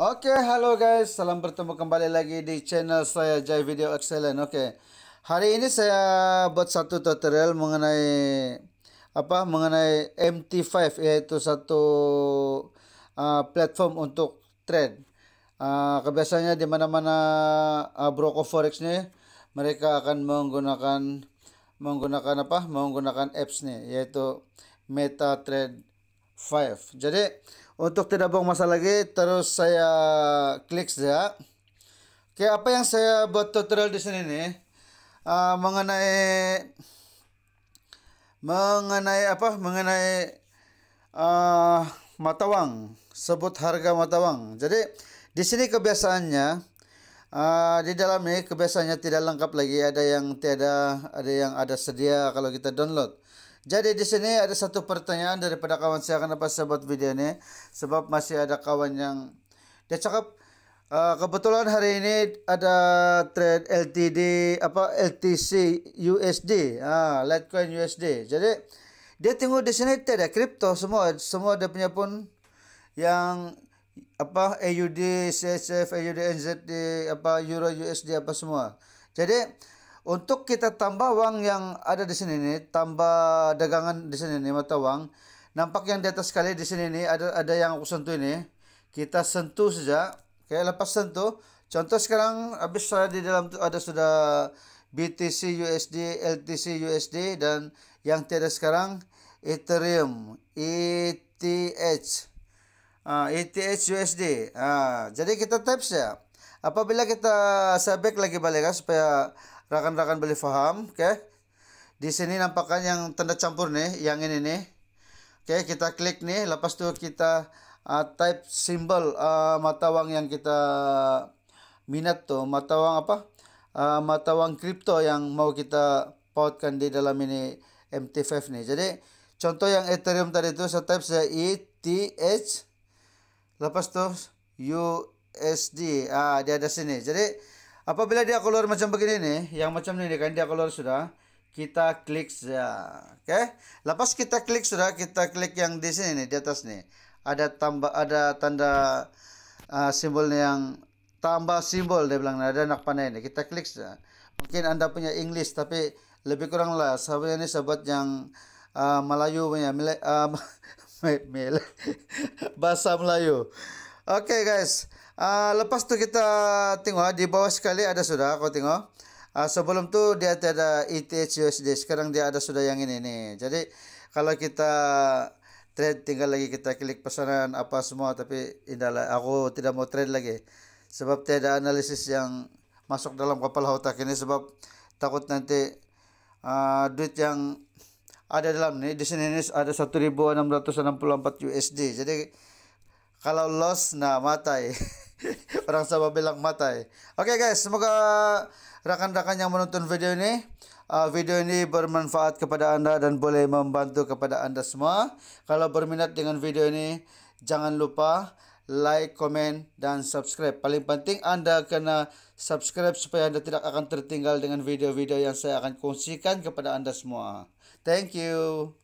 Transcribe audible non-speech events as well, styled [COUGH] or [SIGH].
Oke, okay, halo guys. Salam bertemu kembali lagi di channel saya Jai Video Excellent. Oke. Okay. Hari ini saya buat satu tutorial mengenai apa? Mengenai MT5 yaitu satu uh, platform untuk trade. Uh, kebiasaannya di mana-mana uh, broker forex nih mereka akan menggunakan menggunakan apa? Menggunakan apps nih yaitu MetaTrader 5 jadi untuk tidak buang masa lagi terus saya klik ya oke apa yang saya buat tutorial di sini nih uh, mengenai mengenai apa mengenai uh, ah, matawang sebut harga matawang jadi di sini kebiasaannya uh, di dalam ini kebiasaannya tidak lengkap lagi ada yang tiada ada yang ada sedia kalau kita download jadi di sini ada satu pertanyaan daripada kawan saya kenapa saya buat video ini sebab masih ada kawan yang dia cakap Uh, kebetulan hari ini ada trade LTD apa LTC USD, ah Litecoin USD. Jadi dia tengok di sini tidak ada kripto semua, semua dia punya pun yang apa AUD, CHF, AUD, NZD, apa Euro USD apa semua. Jadi untuk kita tambah uang yang ada di sini nih, tambah dagangan di sini nih mata uang. Nampak yang di atas sekali di sini nih ada ada yang aku sentuh ini. Kita sentuh saja. Oke, lepas sentuh. Contoh sekarang habis saya di dalam ada sudah BTC USD, LTC USD dan yang tiada sekarang Ethereum ETH. Uh, ETH USD. Uh, jadi kita tap ya. Apabila kita saya lagi balik ya, supaya rakan-rakan boleh faham, oke? Okay? Di sini nampakkan yang tanda campur nih, yang ini nih. Oke, okay, kita klik nih, lepas itu kita uh, type simbol uh, mata uang yang kita minat tuh, mata uang apa? Uh, mata uang kripto yang mau kita pautkan di dalam ini MT5 nih. Jadi contoh yang Ethereum tadi itu saya type saya ETH lepas tuh USD. Ah, dia ada sini. Jadi Apabila dia keluar macam begini nih, yang macam ini kan dia keluar sudah, kita klik saja. Oke. Okay? Lepas kita klik sudah, kita klik yang di sini nih di atas nih. Ada tambah ada tanda uh, simbolnya yang tambah simbol dia bilang ada anak panah ini. Kita klik saja. Mungkin Anda punya English tapi lebih kurang lah sahabat ini sahabat yang uh, Melayu punya Mele, uh, [LAUGHS] bahasa Melayu. Oke guys. Uh, lepas tu kita tengok ah, di bawah sekali ada sudah kau tengok. Uh, sebelum tu dia tiada ETH USD. Sekarang dia ada sudah yang ini nih. Jadi kalau kita trade tinggal lagi kita klik pesanan apa semua tapi indahlah aku tidak mau trade lagi. Sebab tiada analisis yang masuk dalam kapal otak ini sebab takut nanti uh, duit yang ada dalam ni di sini ini ada 1664 USD. Jadi kalau loss nah matai. [LAUGHS] [LAUGHS] orang sabar bilang matai. Oke okay guys, semoga rekan-rekan yang menonton video ini uh, video ini bermanfaat kepada Anda dan boleh membantu kepada Anda semua. Kalau berminat dengan video ini, jangan lupa like, komen, dan subscribe. Paling penting Anda kena subscribe supaya Anda tidak akan tertinggal dengan video-video yang saya akan kongsikan kepada Anda semua. Thank you.